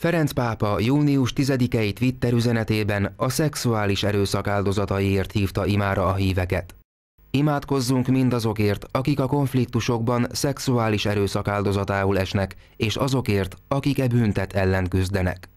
Ferenc pápa június 10-eit Twitter üzenetében a szexuális erőszak áldozataiért hívta imára a híveket. Imádkozzunk mindazokért, akik a konfliktusokban szexuális erőszak áldozatául esnek, és azokért, akik e büntet ellen küzdenek.